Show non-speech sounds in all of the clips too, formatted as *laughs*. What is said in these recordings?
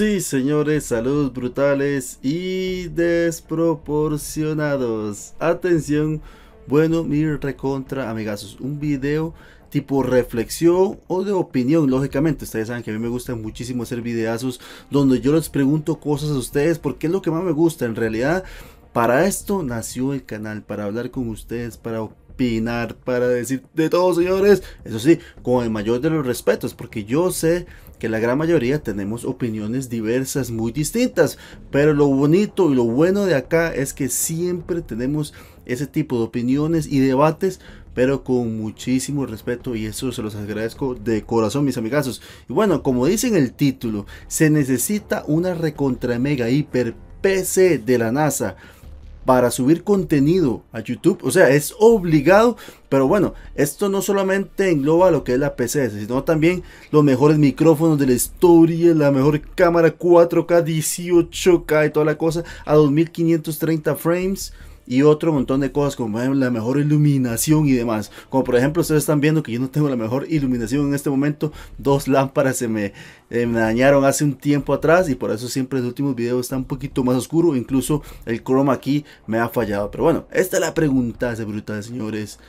Sí, señores, saludos brutales y desproporcionados. Atención, bueno, mi recontra, amigazos, un video tipo reflexión o de opinión, lógicamente. Ustedes saben que a mí me gusta muchísimo hacer videazos donde yo les pregunto cosas a ustedes porque es lo que más me gusta. En realidad, para esto nació el canal, para hablar con ustedes, para opinar para decir de todos señores. Eso sí, con el mayor de los respetos, porque yo sé que la gran mayoría tenemos opiniones diversas, muy distintas. Pero lo bonito y lo bueno de acá es que siempre tenemos ese tipo de opiniones y debates, pero con muchísimo respeto y eso se los agradezco de corazón, mis amigazos. Y bueno, como dice en el título, se necesita una recontra mega hiper PC de la NASA para subir contenido a YouTube. O sea, es obligado. Pero bueno, esto no solamente engloba lo que es la PC, sino también los mejores micrófonos de la historia, la mejor cámara 4K, 18K y toda la cosa a 2530 frames y otro montón de cosas como la mejor iluminación y demás. Como por ejemplo ustedes están viendo que yo no tengo la mejor iluminación en este momento. Dos lámparas se me, eh, dañaron hace un tiempo atrás y por eso siempre los últimos videos está un poquito más oscuro. Incluso el chroma aquí me ha fallado. Pero bueno, esta es la pregunta, de brutal señores.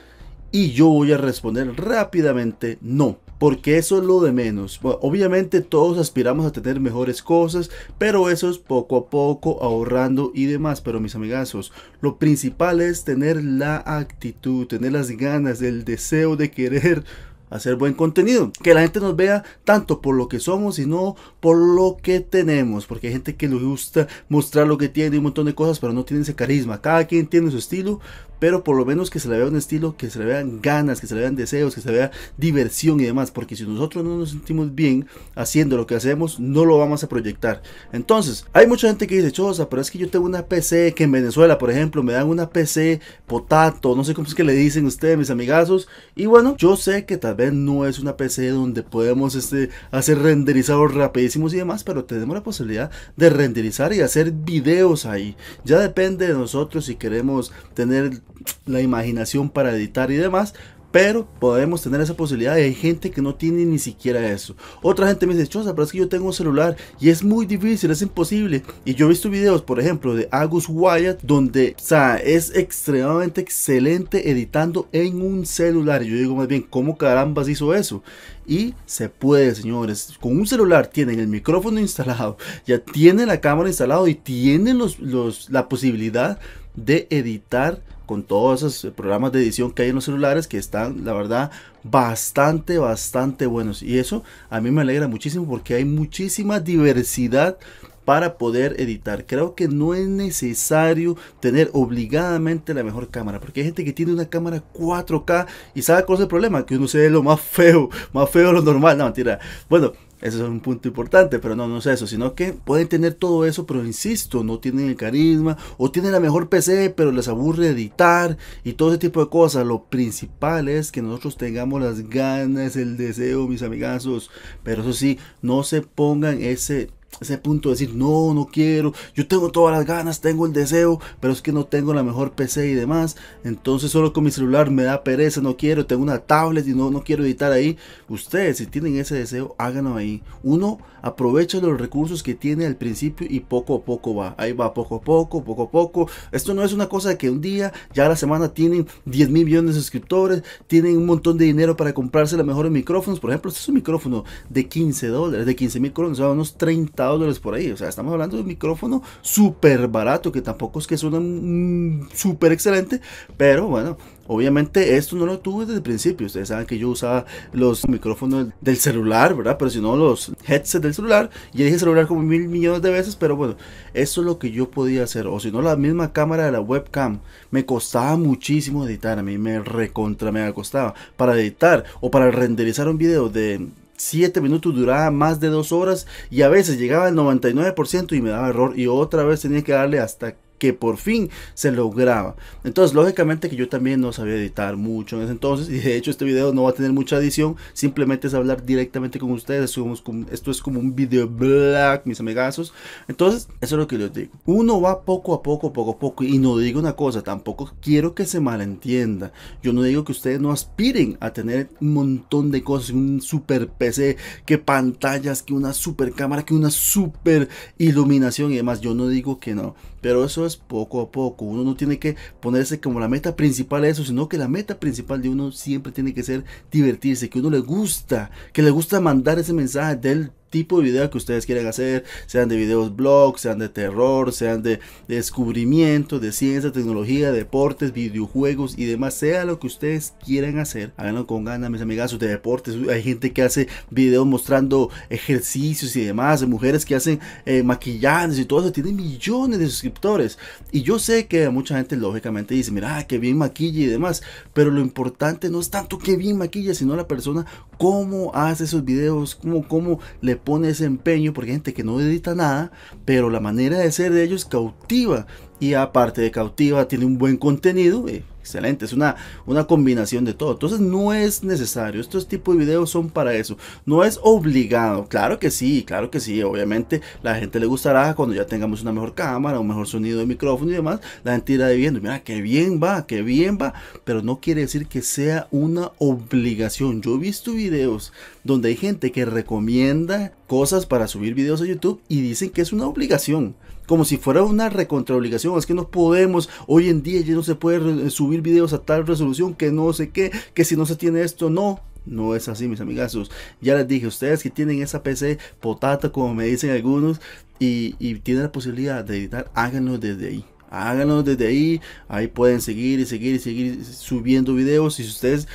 Y yo voy a responder rápidamente no porque eso es lo de menos. obviamente todos aspiramos a tener mejores cosas, pero eso es poco a poco, ahorrando y demás. Pero mis amigazos, lo principal es tener la actitud, tener las ganas, el deseo de querer *laughs* hacer buen contenido. Que la gente nos vea tanto por lo que somos, sino por lo que tenemos. Porque hay gente que le gusta mostrar lo que tiene y un montón de cosas, pero no tiene ese carisma. Cada quien tiene su estilo, pero por lo menos que se le vea un estilo, que se le vean ganas, que se le vean deseos, que se vea diversión y demás, porque si nosotros no nos sentimos bien haciendo lo que hacemos, no lo vamos a proyectar. Entonces, hay mucha gente que dice, Chosa, pero es que yo tengo una PC que en Venezuela, por ejemplo, me dan una PC potato, no sé cómo es que le dicen ustedes, mis amigazos, y bueno, yo sé que tal vez no es una PC donde podemos este, hacer renderizados rapidísimos y demás, pero tenemos la posibilidad de renderizar y hacer videos ahí. Ya depende de nosotros si queremos tener la imaginación para editar y demás, pero podemos tener esa posibilidad y hay gente que no tiene ni siquiera eso. Otra gente me dice, Chosa, pero es que yo tengo un celular y es muy difícil, es imposible. Y yo he visto videos, por ejemplo, de Agus Wyatt, donde o sea, es extremadamente excelente editando en un celular. Yo digo más bien, ¿cómo carambas hizo eso? Y se puede, señores. Con un celular tienen el micrófono instalado, *laughs* ya tienen la cámara instalada y tienen los, la posibilidad de editar con todos esos eh, programas de edición que hay en los celulares que están, la verdad, bastante, bastante buenos. Y eso a mí me alegra muchísimo porque hay muchísima diversidad para poder editar. Creo que no es necesario tener obligadamente la mejor cámara, porque hay gente que tiene una cámara 4K y sabe cuál es el problema, que uno se ve lo más feo, *laughs* más feo lo normal, no mentira. Bueno, ese es un punto importante, pero no, no es eso, sino que pueden tener todo eso, pero insisto, no tienen el carisma o tienen la mejor PC, pero les aburre editar y todo ese tipo de cosas. Lo principal es que nosotros tengamos las ganas, el deseo, mis amigazos, pero eso sí, no se pongan ese ese punto de decir, no, no quiero, yo tengo todas las ganas, tengo el deseo, pero es que no tengo la mejor PC y demás, entonces solo con mi celular me da pereza, no quiero, tengo una tablet y no, no quiero editar ahí. Ustedes, si tienen ese deseo, háganlo ahí. Uno aprovecha los recursos que tiene al principio y poco a poco va, ahí va poco a poco, poco a poco. Esto no es una cosa de que un día, ya a la semana tienen 10 mil millones de suscriptores, tienen un montón de dinero para comprarse los mejores micrófonos, por ejemplo, este es un micrófono de 15 dólares, de 15 mil colones, o sea, unos 30 dólares por ahí. O sea, estamos hablando de un micrófono súper barato, que tampoco es que suena mm, súper excelente, pero bueno, Obviamente esto no lo tuve desde el principio. Ustedes saben que yo usaba los micrófonos del celular, ¿verdad? Pero si no, los headsets del celular. Ya dije celular como mil millones de veces, pero bueno, eso es lo que yo podía hacer. O si no, la misma cámara de la webcam. Me costaba muchísimo editar. A mí me recontra me costaba. Para editar o para renderizar un video de 7 minutos duraba más de 2 horas y a veces llegaba al 99% y me daba error y otra vez tenía que darle hasta que por fin se lograba. Entonces, lógicamente que yo también no sabía editar mucho en ese entonces y de hecho este video no va a tener mucha edición, simplemente es hablar directamente con ustedes, esto es como un video black, mis amigazos. Entonces, eso es lo que les digo. Uno va poco a poco, poco a poco y no digo una cosa, tampoco quiero que se malentienda. Yo no digo que ustedes no aspiren a tener un montón de cosas, un super PC, que pantallas, que una super cámara, que una super iluminación y demás. Yo no digo que no, pero eso es poco a poco. Uno no tiene que ponerse como la meta principal a eso, sino que la meta principal de uno siempre tiene que ser divertirse, que uno le gusta, que le gusta mandar ese mensaje del tipo de video que ustedes quieran hacer, sean de videos blogs, sean de terror, sean de, descubrimiento, de ciencia, tecnología, deportes, videojuegos y demás, sea lo que ustedes quieran hacer, háganlo con ganas, mis amigazos de deportes, hay gente que hace videos mostrando ejercicios y demás, mujeres que hacen eh, maquillajes y todo eso, tienen millones de suscriptores y yo sé que mucha gente lógicamente dice, mira, ah, qué bien maquilla y demás, pero lo importante no es tanto que bien maquilla, sino la persona, cómo hace esos videos, cómo, cómo le pone ese empeño, porque hay gente que no edita nada, pero la manera de ser de ellos cautiva y aparte de cautiva tiene un buen contenido. Eh, excelente, es una, una combinación de todo. Entonces no es necesario, estos tipos de videos son para eso. No es obligado, claro que sí, claro que sí. Obviamente la gente le gustará cuando ya tengamos una mejor cámara, un mejor sonido de micrófono y demás. La gente irá viendo, mira, qué bien va, qué bien va. Pero no quiere decir que sea una obligación. Yo he visto videos donde hay gente que recomienda cosas para subir videos a YouTube y dicen que es una obligación. Como si fuera una obligación Es que no podemos, hoy en día ya no se puede subir videos a tal resolución que no sé qué, que si no se tiene esto, no. No es así, mis amigazos. Ya les dije, ustedes que tienen esa PC potata, como me dicen algunos, y, y tienen la posibilidad de editar, háganlo desde ahí. Háganlo desde ahí. Ahí pueden seguir y seguir y seguir subiendo videos. Y si ustedes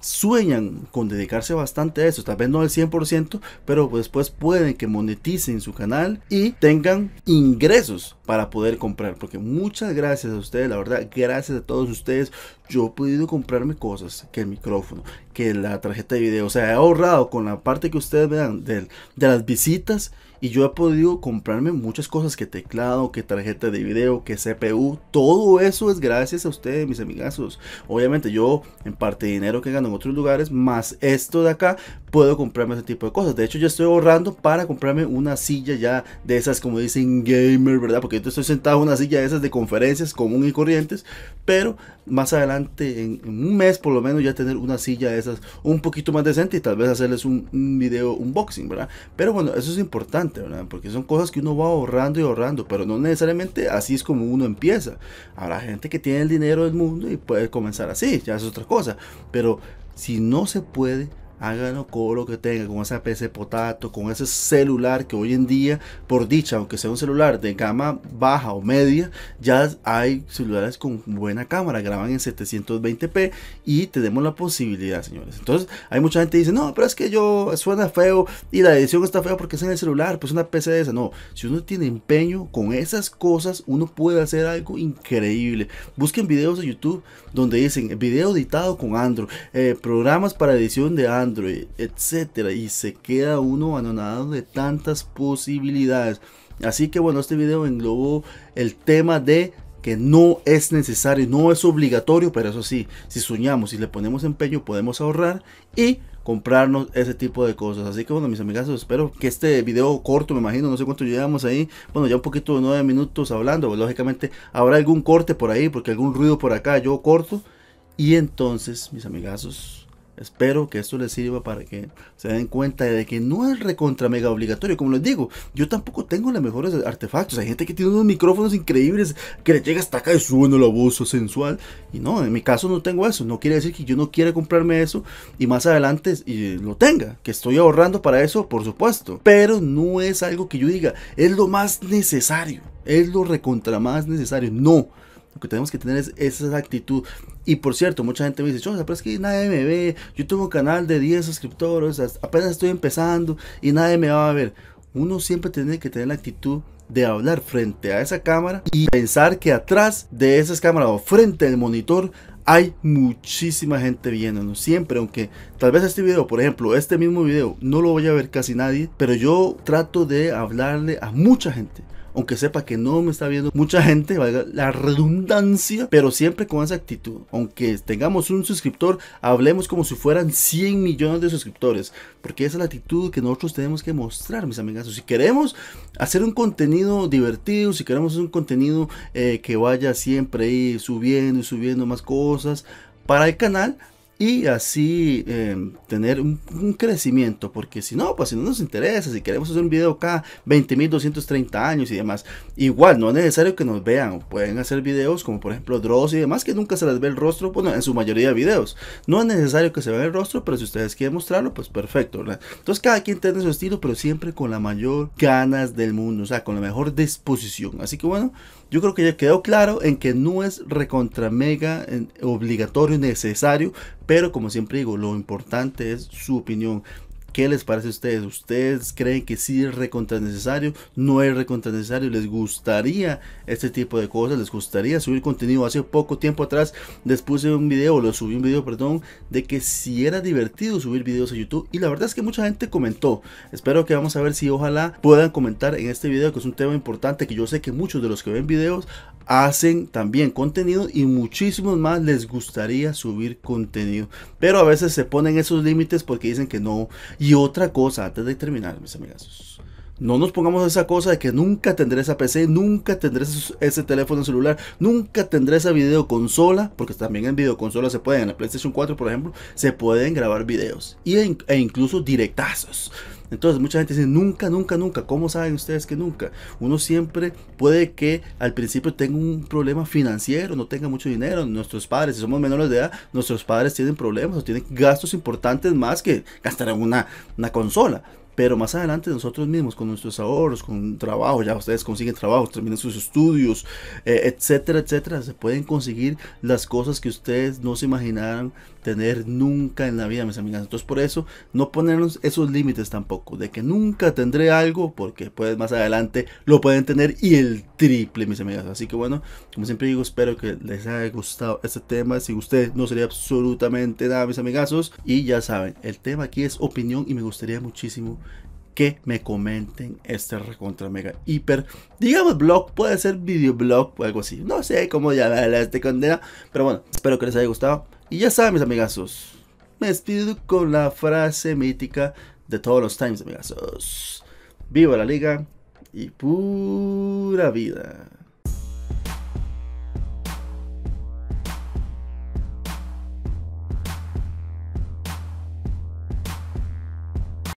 sueñan con dedicarse bastante a eso, tal vez no al 100%, pero pues después pueden que moneticen su canal y tengan ingresos para poder comprar, porque muchas gracias a ustedes, la verdad, gracias a todos ustedes, yo he podido comprarme cosas, que el micrófono, que la tarjeta de video, o sea, he ahorrado con la parte que ustedes vean de, de las visitas y yo he podido comprarme muchas cosas, que teclado, que tarjeta de video, que CPU, todo eso es gracias a ustedes, mis amigazos. Obviamente yo, en parte dinero que gano en otros lugares, más esto de acá, puedo comprarme ese tipo de cosas. De hecho, yo estoy ahorrando para comprarme una silla ya de esas, como dicen gamer, ¿verdad? Porque yo estoy sentado en una silla de esas de conferencias común y corrientes, pero más adelante en, un mes por lo menos ya tener una silla de esas un poquito más decente y tal vez hacerles un, un video unboxing, ¿verdad? Pero bueno, eso es importante, ¿verdad? Porque son cosas que uno va ahorrando y ahorrando, pero no necesariamente así es como uno empieza. Habrá gente que tiene el dinero del mundo y puede comenzar así, ya es otra cosa, pero si no se puede, Hagan con lo que tenga, con esa PC potato, con ese celular que hoy en día, por dicha, aunque sea un celular de gama baja o media, ya hay celulares con buena cámara, graban en 720p y tenemos la posibilidad, señores. Entonces, hay mucha gente que dice, no, pero es que yo suena feo y la edición está fea porque es en el celular, pues una PC de esa. No, si uno tiene empeño con esas cosas, uno puede hacer algo increíble. Busquen videos de YouTube donde dicen video editado con Android, eh, programas para edición de Android etcétera, y se queda uno abandonado de tantas posibilidades. Así que bueno, este video englobó el tema de que no es necesario, no es obligatorio, pero eso sí, si soñamos y le ponemos empeño, podemos ahorrar y comprarnos ese tipo de cosas. Así que bueno, mis amigazos espero que este video corto, me imagino, no sé cuánto llegamos ahí. Bueno, ya un poquito de nueve minutos hablando. Pues, lógicamente habrá algún corte por ahí, porque algún ruido por acá yo corto. Y entonces, mis amigazos, Espero que esto les sirva para que se den cuenta de que no es recontra mega obligatorio. Como les digo, yo tampoco tengo los mejores artefactos. Hay gente que tiene unos micrófonos increíbles que le llega hasta acá y suena lo abuso sensual. Y no, en mi caso no tengo eso. No quiere decir que yo no quiera comprarme eso y más adelante y lo tenga. Que estoy ahorrando para eso, por supuesto. Pero no es algo que yo diga, es lo más necesario. Es lo recontra más necesario. No que tenemos que tener es esa actitud. Y por cierto, mucha gente me dice, yo pero es que nadie me ve. Yo tengo un canal de 10 suscriptores, apenas estoy empezando y nadie me va a ver. Uno siempre tiene que tener la actitud de hablar frente a esa cámara y pensar que atrás de esas cámaras o frente al monitor hay muchísima gente viéndonos siempre, aunque tal vez este video, por ejemplo, este mismo video no lo vaya a ver casi nadie, pero yo trato de hablarle a mucha gente aunque sepa que no me está viendo mucha gente, valga la redundancia, pero siempre con esa actitud. Aunque tengamos un suscriptor, hablemos como si fueran 100 millones de suscriptores, porque esa es la actitud que nosotros tenemos que mostrar, mis amigazos. Si queremos hacer un contenido divertido, si queremos hacer un contenido eh, que vaya siempre subiendo y subiendo más cosas para el canal, y así em, tener un, crecimiento, porque si no, pues si no nos interesa, si queremos hacer un video cada 20.230 años y demás, igual no es necesario que nos vean, pueden hacer videos como por ejemplo Dross y demás que nunca se les ve el rostro, bueno, en su mayoría de videos, no es necesario que se vea el rostro, pero si ustedes quieren mostrarlo, pues perfecto, Entonces cada quien tiene su estilo, pero siempre con la mayor ganas del mundo, o sea, con la mejor disposición, así que bueno, yo creo que ya quedó claro en que no es recontra mega obligatorio, necesario pero como siempre digo, lo importante es su opinión. ¿Qué les parece a ustedes? ¿Ustedes creen que sí es recontra necesario? ¿No es recontra necesario? ¿Les gustaría este tipo de cosas? ¿Les gustaría subir contenido? Hace poco tiempo atrás les puse un video, lo subí un video, perdón, de que si era divertido subir videos a YouTube. Y la verdad es que mucha gente comentó. Espero que vamos a ver si ojalá puedan comentar en este video, que es un tema importante que yo sé que muchos de los que ven videos hacen también contenido y muchísimos más les gustaría subir contenido. Pero a veces se ponen esos límites porque dicen que no. Y otra cosa, antes de terminar, mis amigos No nos pongamos esa cosa de que nunca tendré esa PC, nunca tendré ese, teléfono celular, nunca tendré esa videoconsola, porque también en videoconsola se pueden, en la PlayStation 4 por ejemplo, se pueden grabar videos e incluso directazos. Entonces mucha gente dice, nunca, nunca, nunca. ¿Cómo saben ustedes que nunca? Uno siempre puede que al principio tenga un problema financiero, no tenga mucho dinero. Nuestros padres, si somos menores de edad, nuestros padres tienen problemas o tienen gastos importantes más que gastar en una, una consola pero más adelante nosotros mismos con nuestros ahorros, con trabajo, ya ustedes consiguen trabajo, terminan sus estudios, eh, etcétera, etcétera, se pueden conseguir las cosas que ustedes no se imaginaron tener nunca en la vida, mis amigas. Entonces, por eso, no ponernos esos límites tampoco, de que nunca tendré algo, porque pues más adelante lo pueden tener y el triple, mis amigas. Así que bueno, como siempre digo, espero que les haya gustado este tema. Si ustedes no sería absolutamente nada, mis amigazos. Y ya saben, el tema aquí es opinión y me gustaría muchísimo que me comenten este recontra mega hiper, digamos blog, puede ser videoblog o algo así, no sé cómo la este condena, pero bueno, espero que les haya gustado y ya saben mis amigazos, me despido con la frase mítica de todos los times amigazos, viva la liga y pura vida.